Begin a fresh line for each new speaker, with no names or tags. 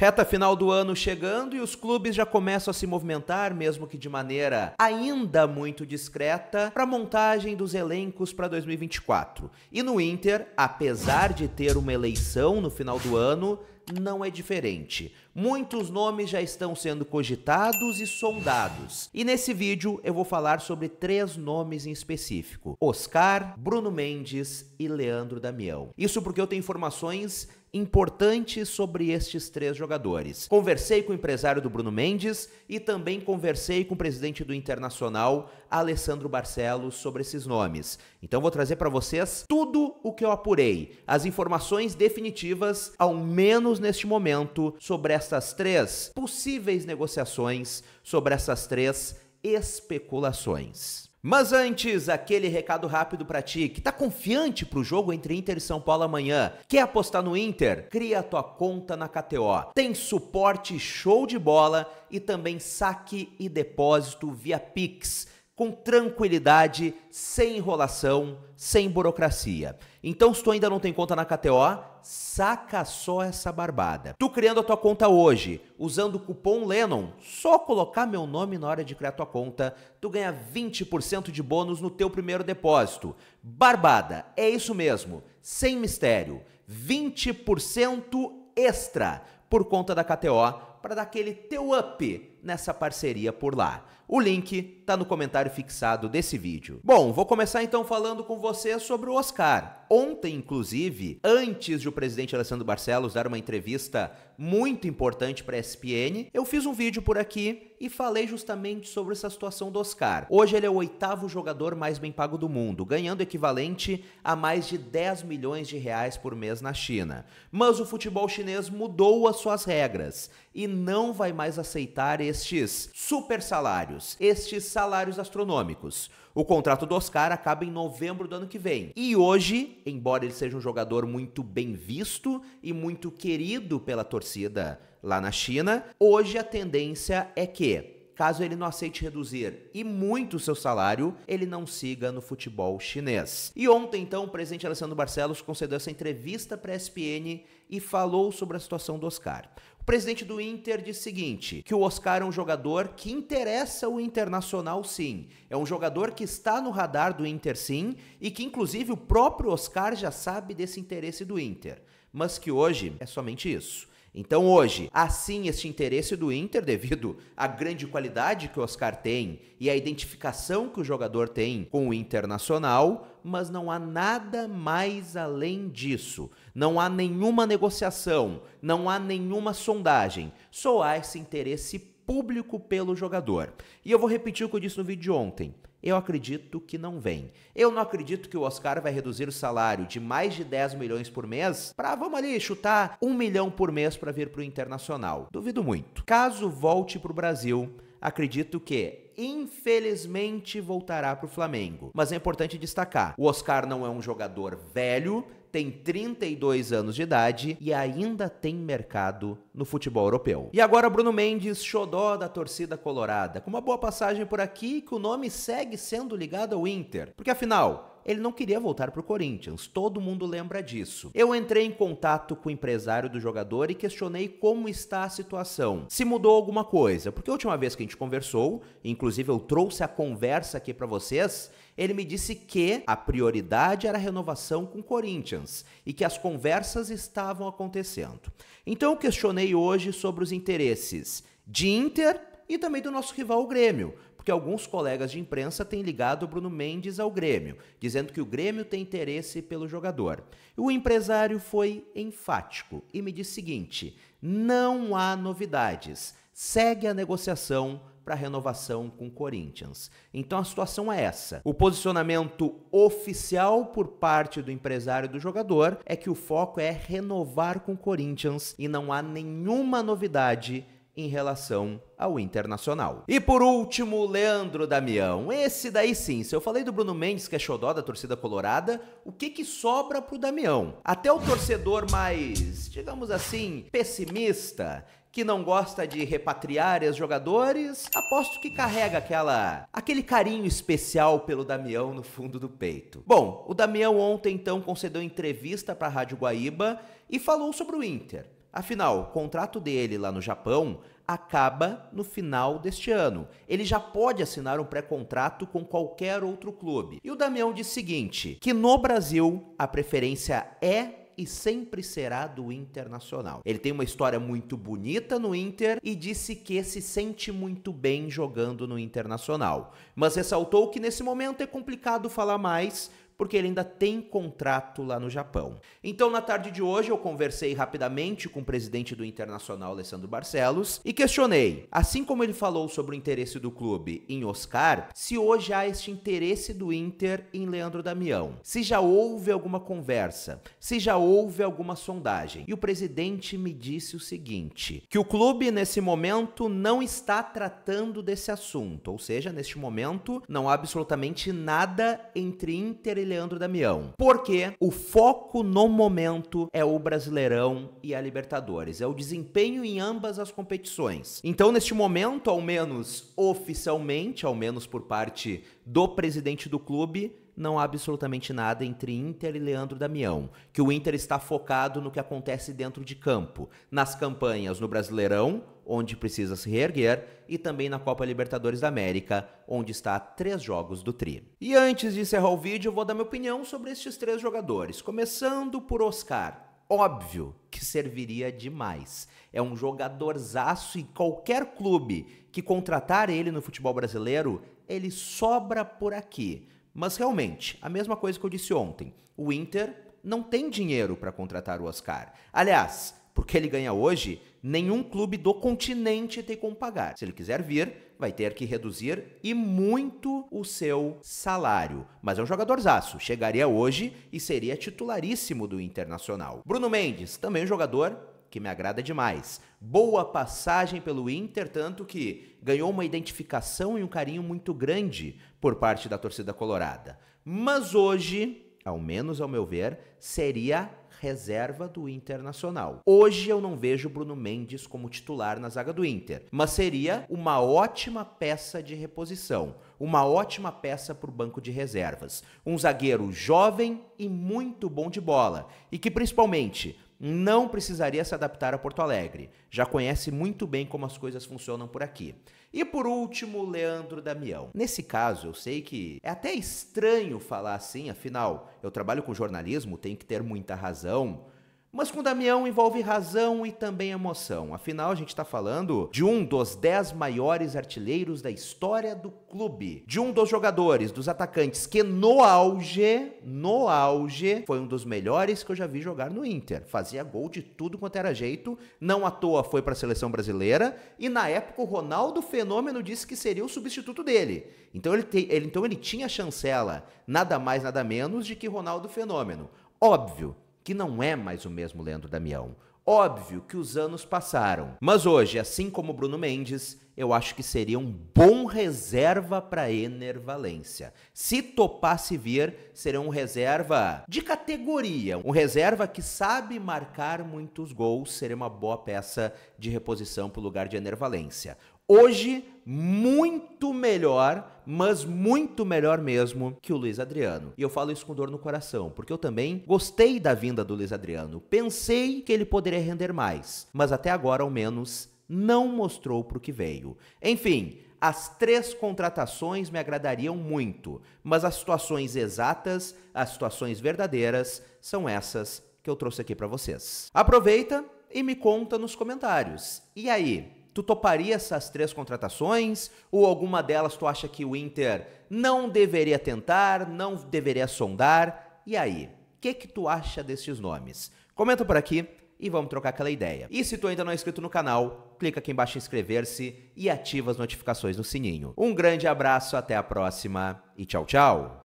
Reta final do ano chegando e os clubes já começam a se movimentar, mesmo que de maneira ainda muito discreta, para a montagem dos elencos para 2024. E no Inter, apesar de ter uma eleição no final do ano, não é diferente. Muitos nomes já estão sendo cogitados e sondados. E nesse vídeo eu vou falar sobre três nomes em específico: Oscar, Bruno Mendes e Leandro Damião. Isso porque eu tenho informações importantes sobre estes três jogadores. Conversei com o empresário do Bruno Mendes e também conversei com o presidente do Internacional, Alessandro Barcelos, sobre esses nomes. Então vou trazer para vocês tudo o que eu apurei, as informações definitivas, ao menos neste momento, sobre essas três possíveis negociações, sobre essas três especulações. Mas antes, aquele recado rápido para ti que tá confiante pro jogo entre Inter e São Paulo amanhã. Quer apostar no Inter? Cria tua conta na KTO. Tem suporte show de bola e também saque e depósito via Pix com tranquilidade, sem enrolação, sem burocracia. Então, se tu ainda não tem conta na KTO, saca só essa barbada. Tu criando a tua conta hoje, usando o cupom Lennon, só colocar meu nome na hora de criar tua conta, tu ganha 20% de bônus no teu primeiro depósito. Barbada, é isso mesmo, sem mistério. 20% extra por conta da KTO para dar aquele teu up nessa parceria por lá. O link está no comentário fixado desse vídeo. Bom, vou começar então falando com você sobre o Oscar. Ontem, inclusive, antes de o presidente Alessandro Barcelos dar uma entrevista muito importante para a ESPN, eu fiz um vídeo por aqui e falei justamente sobre essa situação do Oscar. Hoje ele é o oitavo jogador mais bem pago do mundo, ganhando equivalente a mais de 10 milhões de reais por mês na China. Mas o futebol chinês mudou as suas regras e não vai mais aceitar estes super salários, estes salários astronômicos. O contrato do Oscar acaba em novembro do ano que vem. E hoje, embora ele seja um jogador muito bem visto e muito querido pela torcida lá na China, hoje a tendência é que caso ele não aceite reduzir e muito o seu salário, ele não siga no futebol chinês. E ontem, então, o presidente Alessandro Barcelos concedeu essa entrevista para a SPN e falou sobre a situação do Oscar presidente do Inter diz o seguinte: que o Oscar é um jogador que interessa o Internacional, sim. É um jogador que está no radar do Inter, sim, e que inclusive o próprio Oscar já sabe desse interesse do Inter. Mas que hoje é somente isso. Então hoje, assim este interesse do Inter, devido à grande qualidade que o Oscar tem e à identificação que o jogador tem com o Internacional, mas não há nada mais além disso. Não há nenhuma negociação, não há nenhuma sondagem. Só há esse interesse público pelo jogador. E eu vou repetir o que eu disse no vídeo de ontem. Eu acredito que não vem. Eu não acredito que o Oscar vai reduzir o salário de mais de 10 milhões por mês para, vamos ali, chutar 1 milhão por mês para vir para o Internacional. Duvido muito. Caso volte para o Brasil, acredito que infelizmente voltará para o Flamengo. Mas é importante destacar: o Oscar não é um jogador velho, tem 32 anos de idade e ainda tem mercado no futebol europeu. E agora Bruno Mendes, xodó da torcida colorada, com uma boa passagem por aqui que o nome segue sendo ligado ao Inter, porque afinal ele não queria voltar para o Corinthians, todo mundo lembra disso. Eu entrei em contato com o empresário do jogador e questionei como está a situação, se mudou alguma coisa, porque a última vez que a gente conversou, inclusive eu trouxe a conversa aqui para vocês, ele me disse que a prioridade era a renovação com o Corinthians e que as conversas estavam acontecendo. Então eu questionei hoje sobre os interesses de Inter e também do nosso rival o Grêmio, que alguns colegas de imprensa têm ligado Bruno Mendes ao Grêmio, dizendo que o Grêmio tem interesse pelo jogador. O empresário foi enfático e me disse o seguinte: não há novidades, segue a negociação para renovação com o Corinthians. Então a situação é essa. O posicionamento oficial por parte do empresário do jogador é que o foco é renovar com o Corinthians e não há nenhuma novidade em relação ao Internacional. E por último, Leandro Damião. Esse daí sim, se eu falei do Bruno Mendes, que é xodó da torcida colorada, o que que sobra pro Damião? Até o torcedor mais, digamos assim, pessimista, que não gosta de repatriar os jogadores, aposto que carrega aquela aquele carinho especial pelo Damião no fundo do peito. Bom, o Damião ontem então concedeu entrevista para a Rádio Guaíba e falou sobre o Inter. Afinal, o contrato dele lá no Japão acaba no final deste ano. Ele já pode assinar um pré-contrato com qualquer outro clube. E o Damião diz o seguinte: que no Brasil a preferência é e sempre será do Internacional. Ele tem uma história muito bonita no Inter e disse que se sente muito bem jogando no Internacional, mas ressaltou que nesse momento é complicado falar mais porque ele ainda tem contrato lá no Japão. Então, na tarde de hoje, eu conversei rapidamente com o presidente do Internacional, Alessandro Barcelos, e questionei, assim como ele falou sobre o interesse do clube em Oscar, se hoje há este interesse do Inter em Leandro Damião, se já houve alguma conversa, se já houve alguma sondagem. E o presidente me disse o seguinte: que o clube nesse momento não está tratando desse assunto, ou seja, neste momento não há absolutamente nada entre Inter e Leandro Damião. Porque o foco no momento é o Brasileirão e a Libertadores, é o desempenho em ambas as competições. Então, neste momento, ao menos oficialmente, ao menos por parte do presidente do clube, não há absolutamente nada entre Inter e Leandro Damião, que o Inter está focado no que acontece dentro de campo, nas campanhas no Brasileirão, onde precisa se reerguer, e também na Copa Libertadores da América, onde está a três jogos do Tri. E antes de encerrar o vídeo, vou dar minha opinião sobre estes três jogadores, começando por Oscar. Óbvio que serviria demais. É um jogadorzaço e qualquer clube que contratar ele no futebol brasileiro, ele sobra por aqui mas realmente, a mesma coisa que eu disse ontem, o Inter não tem dinheiro para contratar o Oscar. Aliás, porque ele ganha hoje, nenhum clube do continente tem como pagar. Se ele quiser vir, vai ter que reduzir e muito o seu salário. Mas é um jogadorzaço, chegaria hoje e seria titularíssimo do Internacional. Bruno Mendes, também um jogador que me agrada demais. Boa passagem pelo Inter, tanto que ganhou uma identificação e um carinho muito grande por parte da torcida colorada. Mas hoje, ao menos ao meu ver, seria reserva do Internacional. Hoje eu não vejo Bruno Mendes como titular na zaga do Inter, mas seria uma ótima peça de reposição, uma ótima peça para o banco de reservas. Um zagueiro jovem e muito bom de bola, e que principalmente não precisaria se adaptar a Porto Alegre. Já conhece muito bem como as coisas funcionam por aqui. E por último, Leandro Damião. Nesse caso, eu sei que é até estranho falar assim, afinal, eu trabalho com jornalismo, tem que ter muita razão. Mas com Damião envolve razão e também emoção. Afinal, a gente está falando de um dos dez maiores artilheiros da história do clube. De um dos jogadores, dos atacantes, que no auge, no auge, foi um dos melhores que eu já vi jogar no Inter. Fazia gol de tudo quanto era jeito, não à toa foi para a seleção brasileira. E na época, o Ronaldo Fenômeno disse que seria o substituto dele. Então ele, te, ele, então ele tinha chancela, nada mais, nada menos, de que Ronaldo Fenômeno. Óbvio que não é mais o mesmo Leandro Damião. Óbvio que os anos passaram, mas hoje, assim como Bruno Mendes, eu acho que seria um bom reserva para Ener Valência. Se topasse vir, seria um reserva de categoria, um reserva que sabe marcar muitos gols, seria uma boa peça de reposição para o lugar de Ener Valência hoje muito melhor, mas muito melhor mesmo que o Luiz Adriano. E eu falo isso com dor no coração, porque eu também gostei da vinda do Luiz Adriano. Pensei que ele poderia render mais, mas até agora, ao menos, não mostrou para o que veio. Enfim, as três contratações me agradariam muito, mas as situações exatas, as situações verdadeiras, são essas que eu trouxe aqui para vocês. Aproveita e me conta nos comentários. E aí, Tu toparia essas três contratações? Ou alguma delas tu acha que o Inter não deveria tentar, não deveria sondar? E aí, o que, que tu acha desses nomes? Comenta por aqui e vamos trocar aquela ideia. E se tu ainda não é inscrito no canal, clica aqui embaixo em inscrever-se e ativa as notificações no sininho. Um grande abraço, até a próxima e tchau, tchau!